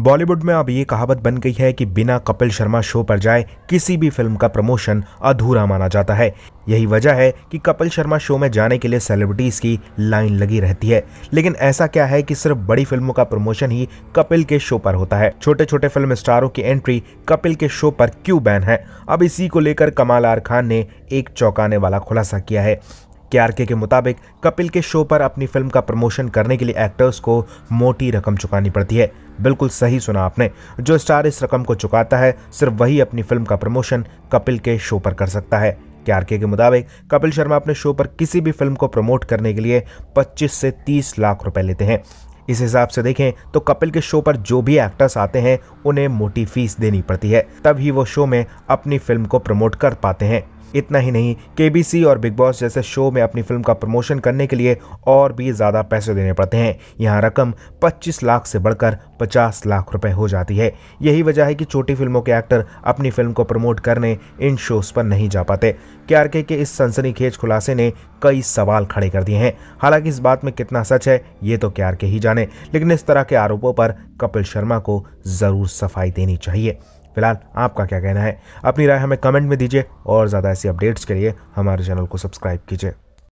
बॉलीवुड में अब ये कहावत बन गई है कि बिना कपिल शर्मा शो पर जाए किसी भी फिल्म का प्रमोशन अधूरा माना जाता है यही वजह है कि कपिल शर्मा शो में जाने के लिए सेलिब्रिटीज की लाइन लगी रहती है लेकिन ऐसा क्या है कि सिर्फ बड़ी फिल्मों का प्रमोशन ही कपिल के शो पर होता है छोटे छोटे फिल्म स्टारों की एंट्री कपिल के शो पर क्यों बैन है अब इसी को लेकर कमाल आर खान ने एक चौंकाने वाला खुलासा किया है केआरके के मुताबिक कपिल के शो पर अपनी फिल्म का प्रमोशन करने के लिए एक्टर्स को मोटी रकम चुकानी पड़ती है बिल्कुल सही सुना आपने जो स्टार इस रकम को चुकाता है सिर्फ वही अपनी फिल्म का प्रमोशन कपिल के शो पर कर सकता है केआरके के मुताबिक कपिल शर्मा अपने शो पर किसी भी फिल्म को प्रमोट करने के लिए पच्चीस से तीस लाख रुपए लेते हैं इस हिसाब से देखें तो कपिल के शो पर जो भी एक्टर्स आते हैं उन्हें मोटी फीस देनी पड़ती है तब ही वो शो में अपनी फिल्म को प्रमोट कर पाते हैं इतना ही नहीं केबीसी और बिग बॉस जैसे शो में अपनी फिल्म का प्रमोशन करने के लिए और भी ज़्यादा पैसे देने पड़ते हैं यहाँ रकम 25 लाख से बढ़कर 50 लाख रुपए हो जाती है यही वजह है कि छोटी फिल्मों के एक्टर अपनी फिल्म को प्रमोट करने इन शोज़ पर नहीं जा पाते के के इस सनसनीखेज खुलासे ने कई सवाल खड़े कर दिए हैं हालांकि इस बात में कितना सच है ये तो के ही जाने लेकिन इस तरह के आरोपों पर कपिल शर्मा को ज़रूर सफाई देनी चाहिए फिलहाल आपका क्या कहना है अपनी राय हमें कमेंट में दीजिए और ज़्यादा ऐसी अपडेट्स के लिए हमारे चैनल को सब्सक्राइब कीजिए